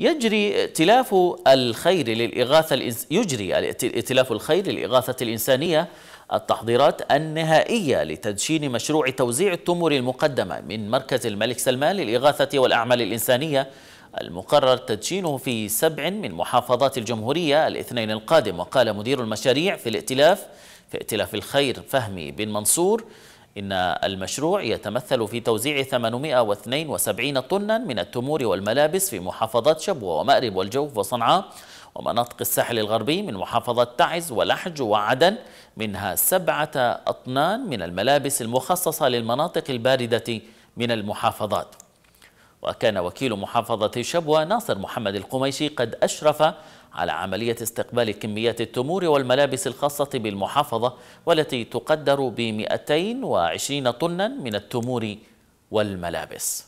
يجري ائتلاف الخير للإغاثة الإنس... يجري ائتلاف الخير للإغاثة الإنسانية التحضيرات النهائية لتدشين مشروع توزيع التمر المقدمة من مركز الملك سلمان للإغاثة والأعمال الإنسانية المقرر تدشينه في سبع من محافظات الجمهورية الاثنين القادم وقال مدير المشاريع في الائتلاف في ائتلاف الخير فهمي بن منصور إن المشروع يتمثل في توزيع 872 طنا من التمور والملابس في محافظات شبوة ومأرب والجوف وصنعاء ومناطق الساحل الغربي من محافظة تعز ولحج وعدن منها سبعة أطنان من الملابس المخصصة للمناطق الباردة من المحافظات وكان وكيل محافظة شبوة ناصر محمد القميشي قد أشرف على عملية استقبال كميات التمور والملابس الخاصة بالمحافظة والتي تقدر ب 220 طنا من التمور والملابس